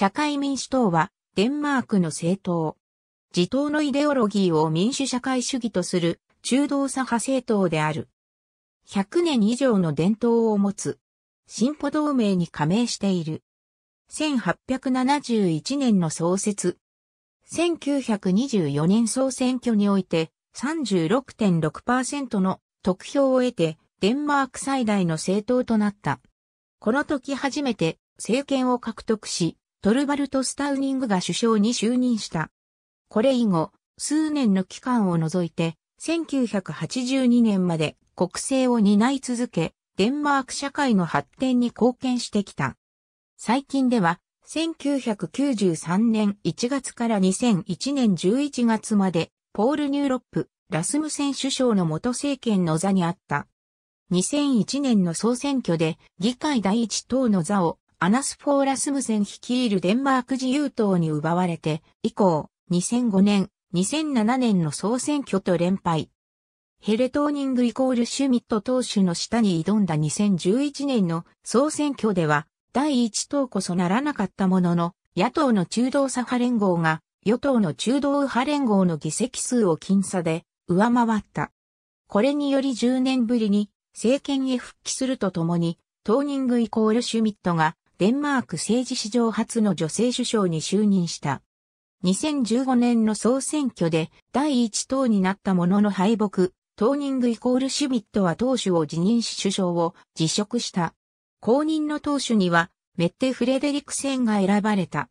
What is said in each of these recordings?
社会民主党は、デンマークの政党。自党のイデオロギーを民主社会主義とする中道左派政党である。100年以上の伝統を持つ。進歩同盟に加盟している。1871年の創設。1924年総選挙において36.6%の得票を得てデンマーク最大の政党となった。この時初めて政権を獲得し、トルバルト・スタウニングが首相に就任した。これ以後、数年の期間を除いて、1982年まで国政を担い続け、デンマーク社会の発展に貢献してきた。最近では、1993年1月から2001年11月まで、ポール・ニューロップ、ラスムセン首相の元政権の座にあった。2001年の総選挙で議会第一党の座をアナス・フォーラスムセン率いるデンマーク自由党に奪われて、以降、2005年、2007年の総選挙と連敗。ヘレトーニングイコールシュミット党首の下に挑んだ2011年の総選挙では、第一党こそならなかったものの、野党の中道左派連合が、与党の中道右派連合の議席数を僅差で上回った。これにより10年ぶりに政権へ復帰するとともに、トーニングイコールシュミットがデンマーク政治史上初の女性首相に就任した。2015年の総選挙で第一党になったものの敗北、トーニングイコールシュビットは党首を辞任し首相を辞職した。公認の党首には、メッテ・フレデリクセンが選ばれた。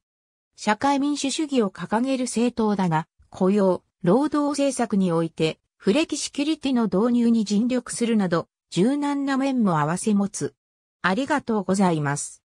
社会民主主義を掲げる政党だが、雇用、労働政策において、フレキシキュリティの導入に尽力するなど、柔軟な面も合わせ持つ。ありがとうございます。